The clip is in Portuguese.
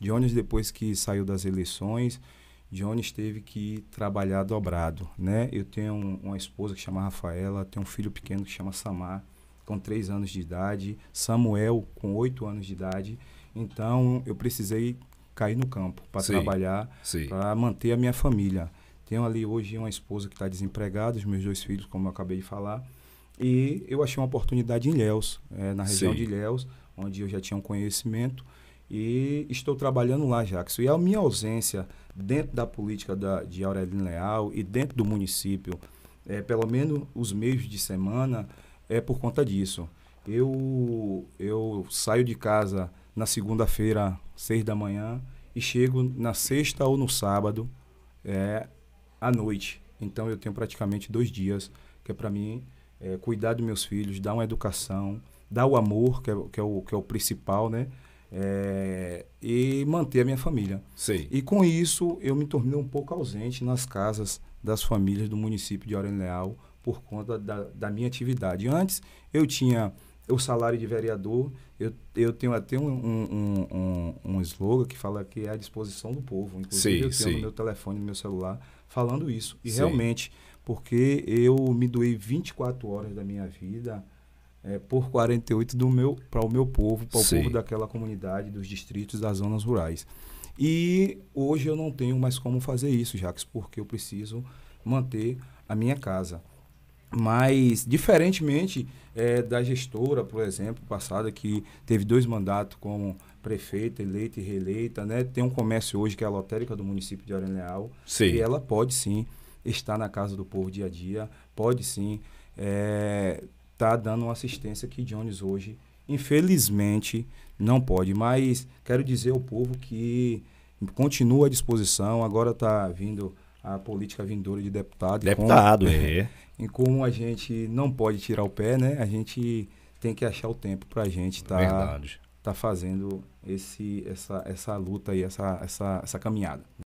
Jones, depois que saiu das eleições, Jones teve que trabalhar dobrado, né? Eu tenho uma esposa que chama Rafaela, tenho um filho pequeno que chama Samar, com 3 anos de idade, Samuel com 8 anos de idade. Então, eu precisei cair no campo para trabalhar, para manter a minha família. Tenho ali hoje uma esposa que está desempregada, os meus dois filhos, como eu acabei de falar. E eu achei uma oportunidade em Léus, é, eh, na região Sim. de Léus, onde eu já tinha um conhecimento e estou trabalhando lá, Jackson. E é a minha ausência dentro da política da, de Aurelino Leal e dentro do município, é, pelo menos os meios de semana, é por conta disso. Eu, eu saio de casa na segunda-feira, seis da manhã, e chego na sexta ou no sábado é, à noite. Então eu tenho praticamente dois dias, que é para mim é, cuidar dos meus filhos, dar uma educação, dar o amor, que é, que é, o, que é o principal, né? é, e manter a minha família. Sim. E com isso eu me tornei um pouco ausente nas casas das famílias do município de Aurélio Leal por conta da, da minha atividade. Antes eu tinha o salário de vereador, eu, eu tenho até um, um, um, um slogan que fala que é à disposição do povo. Inclusive sim, eu tenho sim. no meu telefone, no meu celular, falando isso. E sim. realmente, porque eu me doei 24 horas da minha vida é, por 48 do meu para o meu povo, para o Sim. povo daquela comunidade, dos distritos, das zonas rurais. E hoje eu não tenho mais como fazer isso, Jacques, porque eu preciso manter a minha casa. Mas, diferentemente é, da gestora, por exemplo, passada, que teve dois mandatos como prefeita, eleita e reeleita, né? tem um comércio hoje que é a lotérica do município de Arena Leal, sim. e ela pode sim estar na casa do povo dia a dia, pode sim é, está dando uma assistência que Jones hoje, infelizmente, não pode. Mas quero dizer ao povo que continua à disposição. Agora está vindo a política vindoura de deputado. Deputado, é. e é. E como a gente não pode tirar o pé, né? A gente tem que achar o tempo para a gente estar tá, tá fazendo esse, essa, essa luta e essa, essa, essa caminhada.